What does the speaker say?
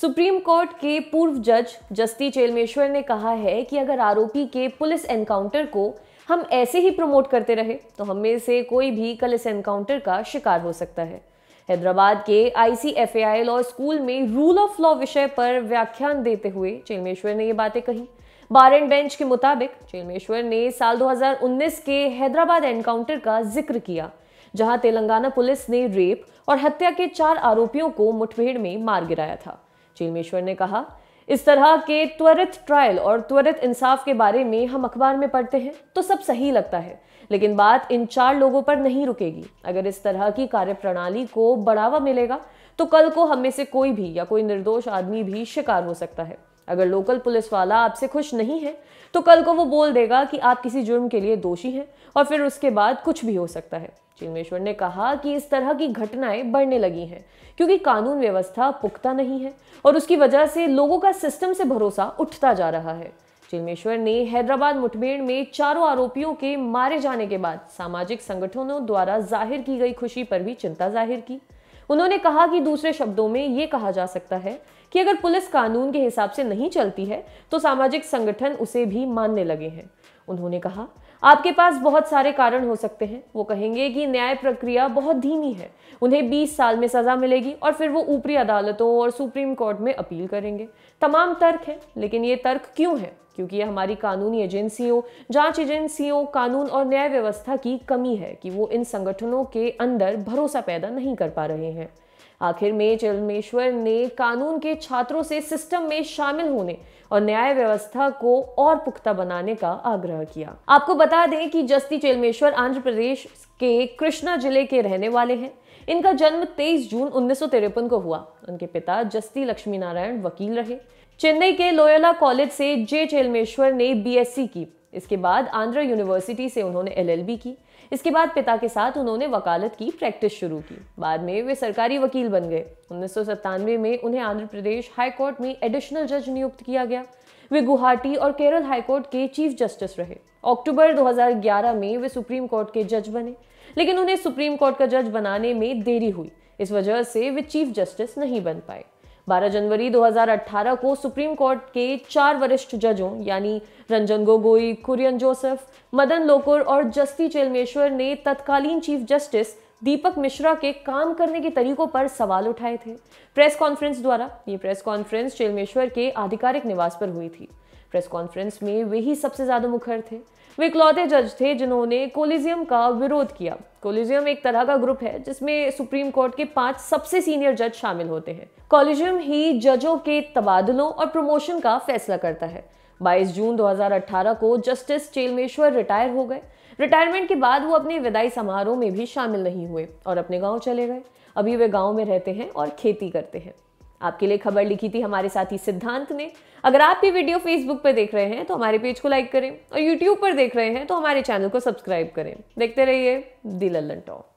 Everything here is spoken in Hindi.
सुप्रीम कोर्ट के पूर्व जज जस्ती चेलमेश्वर ने कहा है कि अगर आरोपी के पुलिस एनकाउंटर को हम ऐसे ही प्रमोट करते रहे तो हम में से कोई भी कल इस एनकाउंटर का शिकार हो सकता है हैदराबाद के आईसीएफएआई लॉ स्कूल में रूल ऑफ लॉ विषय पर व्याख्यान देते हुए चेलमेश्वर ने ये बातें कही बार एंड बेंच के मुताबिक चेलमेश्वर ने साल 2019 के हैदराबाद एनकाउंटर का जिक्र किया जहां तेलंगाना पुलिस ने रेप और हत्या के चार आरोपियों को मुठभेड़ में मार गिराया था चिलमेश्वर ने कहा इस तरह के त्वरित ट्रायल और त्वरित इंसाफ के बारे में हम अखबार में पढ़ते हैं तो सब सही लगता है लेकिन बात इन चार लोगों पर नहीं रुकेगी अगर इस तरह की कार्यप्रणाली को बढ़ावा मिलेगा तो कल को हम में से कोई भी या कोई निर्दोष आदमी भी शिकार हो सकता है अगर लोकल पुलिस वाला आपसे खुश नहीं है तो कल को वो बोल देगा कि आप किसी जुर्म के लिए दोषी हैं और फिर उसके बाद कुछ भी हो सकता है चिन्मेश्वर ने कहा कि इस तरह की घटनाएं बढ़ने लगी हैं क्योंकि कानून व्यवस्था पुख्ता नहीं है और उसकी वजह से लोगों का सिस्टम से भरोसा उठता जा रहा है चिन्मेश्वर ने हैदराबाद मुठभेड़ में चारों आरोपियों के मारे जाने के बाद सामाजिक संगठनों द्वारा जाहिर की गई खुशी पर भी चिंता जाहिर की उन्होंने कहा कि दूसरे शब्दों में ये कहा जा सकता है कि अगर पुलिस कानून के हिसाब से नहीं चलती है तो सामाजिक संगठन उसे भी मानने लगे हैं उन्होंने कहा आपके पास बहुत सारे कारण हो सकते हैं वो कहेंगे कि न्याय प्रक्रिया बहुत धीमी है उन्हें 20 साल में सज़ा मिलेगी और फिर वो ऊपरी अदालतों और सुप्रीम कोर्ट में अपील करेंगे तमाम तर्क हैं लेकिन ये तर्क क्यों है क्योंकि ये हमारी कानूनी एजेंसियों जांच एजेंसियों कानून और न्याय व्यवस्था की कमी है कि वो इन संगठनों के अंदर भरोसा पैदा नहीं कर पा रहे हैं आखिर में चलमेश्वर ने कानून के छात्रों से सिस्टम में शामिल होने और न्याय व्यवस्था को और पुख्ता बनाने का आग्रह किया आपको बता दें कि जस्ती चेलमेश्वर आंध्र प्रदेश के कृष्णा जिले के रहने वाले हैं इनका जन्म 23 जून उन्नीस को हुआ उनके पिता जस्ती लक्ष्मी नारायण वकील रहे चेन्नई के लोयला कॉलेज से जे चेलमेश्वर ने बीएससी की इसके बाद आंध्र यूनिवर्सिटी से उन्होंने एलएलबी की इसके बाद पिता के साथ उन्होंने वकालत की प्रैक्टिस शुरू की बाद में वे सरकारी वकील बन गए उन्नीस में उन्हें आंध्र प्रदेश हाईकोर्ट में एडिशनल जज नियुक्त किया गया वे गुवाहाटी और केरल हाईकोर्ट के चीफ जस्टिस रहे अक्टूबर 2011 में वे सुप्रीम कोर्ट के जज बने लेकिन उन्हें सुप्रीम कोर्ट का जज बनाने में देरी हुई इस वजह से वे चीफ जस्टिस नहीं बन पाए 12 जनवरी 2018 को सुप्रीम कोर्ट के चार वरिष्ठ जजों यानी रंजन गोगोई कुरियन जोसेफ मदन लोकुर और जस्ती चेलमेश्वर ने तत्कालीन चीफ जस्टिस दीपक मिश्रा के काम करने के तरीकों पर सवाल उठाए थे प्रेस कॉन्फ्रेंस द्वारा ये प्रेस कॉन्फ्रेंस चेलमेश्वर के आधिकारिक निवास पर हुई थी प्रेस कॉन्फ्रेंस में वे ही सबसे ज़्यादा मुखर थे वे इकलौते जज थे जिन्होंने कोलिजियम का विरोध किया कोलिजियम एक तरह का ग्रुप है जिसमें सुप्रीम कोर्ट के पांच सबसे सीनियर जज शामिल होते हैं कोलिजियम ही जजों के तबादलों और प्रमोशन का फैसला करता है 22 जून 2018 को जस्टिस चेलमेश्वर रिटायर हो गए रिटायरमेंट के बाद वो अपने विदाई समारोह में भी शामिल नहीं हुए और अपने गांव चले गए अभी वे गांव में रहते हैं और खेती करते हैं आपके लिए खबर लिखी थी हमारे साथी सिद्धांत ने अगर आप ये वीडियो फेसबुक पर देख रहे हैं तो हमारे पेज को लाइक करें और यूट्यूब पर देख रहे हैं तो हमारे चैनल को सब्सक्राइब करें देखते रहिए दी लल्लन टॉप